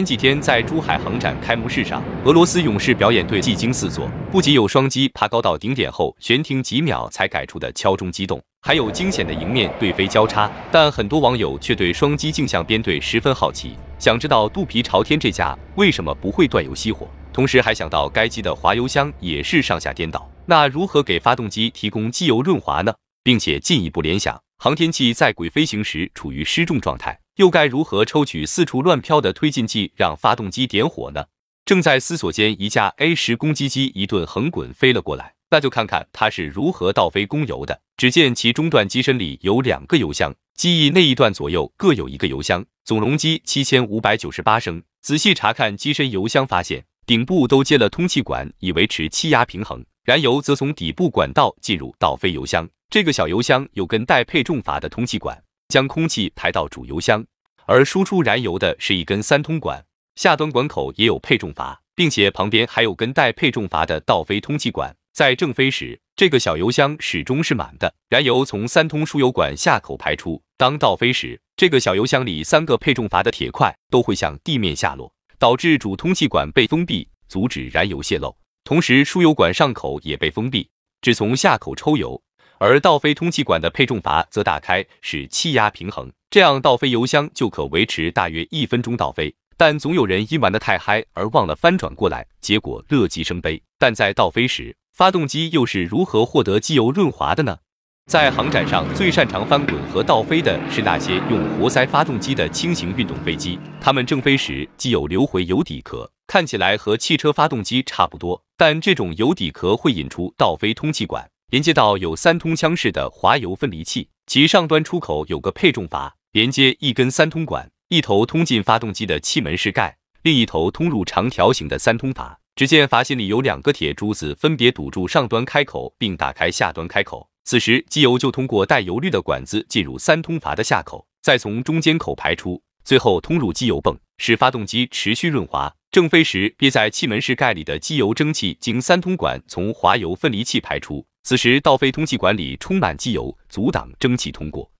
前几天在珠海航展开幕式上，俄罗斯勇士表演队技惊四座，不仅有双机爬高到顶点后悬停几秒才改出的敲钟机动，还有惊险的迎面对飞交叉。但很多网友却对双机镜像编队十分好奇，想知道肚皮朝天这架为什么不会断油熄火，同时还想到该机的滑油箱也是上下颠倒，那如何给发动机提供机油润滑呢？并且进一步联想，航天器在轨飞行时处于失重状态。又该如何抽取四处乱飘的推进剂，让发动机点火呢？正在思索间，一架 A 十攻击机一顿横滚飞了过来。那就看看它是如何倒飞供油的。只见其中段机身里有两个油箱，机翼那一段左右各有一个油箱，总容积七千五百九十八升。仔细查看机身油箱，发现顶部都接了通气管，以维持气压平衡。燃油则从底部管道进入倒飞油箱。这个小油箱有根带配重阀的通气管。将空气排到主油箱，而输出燃油的是一根三通管，下端管口也有配重阀，并且旁边还有根带配重阀的倒飞通气管。在正飞时，这个小油箱始终是满的，燃油从三通输油管下口排出。当倒飞时，这个小油箱里三个配重阀的铁块都会向地面下落，导致主通气管被封闭，阻止燃油泄漏，同时输油管上口也被封闭，只从下口抽油。而倒飞通气管的配重阀则打开，使气压平衡，这样倒飞油箱就可维持大约一分钟倒飞。但总有人因玩的太嗨而忘了翻转过来，结果乐极生悲。但在倒飞时，发动机又是如何获得机油润滑的呢？在航展上最擅长翻滚和倒飞的是那些用活塞发动机的轻型运动飞机，它们正飞时机油流回油底壳，看起来和汽车发动机差不多，但这种油底壳会引出倒飞通气管。连接到有三通腔式的滑油分离器，其上端出口有个配重阀，连接一根三通管，一头通进发动机的气门室盖，另一头通入长条形的三通阀。只见阀心里有两个铁珠子，分别堵住上端开口并打开下端开口。此时机油就通过带油滤的管子进入三通阀的下口，再从中间口排出，最后通入机油泵，使发动机持续润滑。正飞时憋在气门室盖里的机油蒸汽经三通管从滑油分离器排出。此时倒飞通气管里充满机油，阻挡蒸汽通过。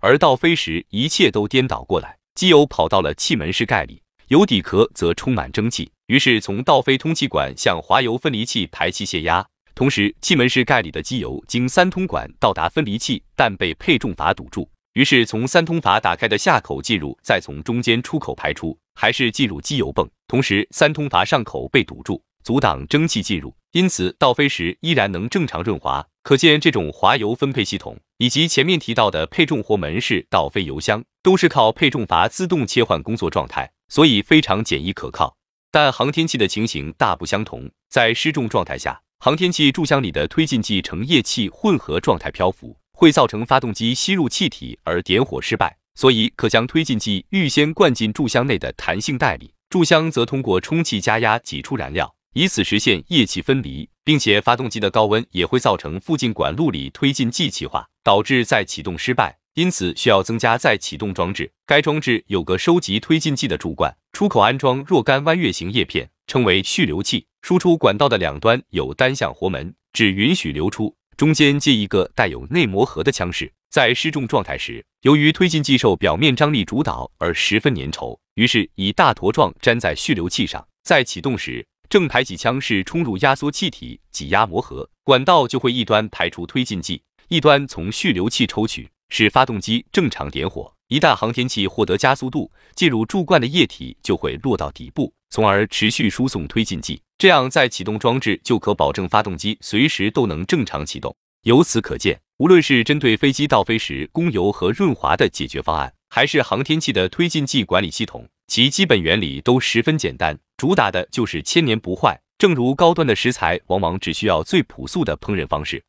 而倒飞时一切都颠倒过来，机油跑到了气门室盖里，油底壳则充满蒸汽。于是从倒飞通气管向滑油分离器排气泄压，同时气门室盖里的机油经三通管到达分离器，但被配重阀堵住。于是从三通阀打开的下口进入，再从中间出口排出，还是进入机油泵。同时三通阀上口被堵住。阻挡蒸汽进入，因此倒飞时依然能正常润滑。可见这种滑油分配系统以及前面提到的配重活门式倒飞油箱，都是靠配重阀自动切换工作状态，所以非常简易可靠。但航天器的情形大不相同，在失重状态下，航天器柱箱里的推进剂呈液气混合状态漂浮，会造成发动机吸入气体而点火失败。所以可将推进剂预先灌进柱箱内的弹性袋里，柱箱则通过充气加压挤出燃料。以此实现液气分离，并且发动机的高温也会造成附近管路里推进剂气化，导致再启动失败。因此需要增加再启动装置。该装置有个收集推进剂的柱罐，出口安装若干弯月形叶片，称为蓄流器。输出管道的两端有单向活门，只允许流出。中间接一个带有内磨合的腔室。在失重状态时，由于推进剂受表面张力主导而十分粘稠，于是以大坨状粘在蓄流器上。在启动时。正排挤腔是冲入压缩气体挤压磨合管道，就会一端排出推进剂，一端从蓄流器抽取，使发动机正常点火。一旦航天器获得加速度，进入柱罐的液体就会落到底部，从而持续输送推进剂。这样，在启动装置就可保证发动机随时都能正常启动。由此可见，无论是针对飞机倒飞时供油和润滑的解决方案，还是航天器的推进剂管理系统，其基本原理都十分简单。主打的就是千年不坏。正如高端的食材，往往只需要最朴素的烹饪方式。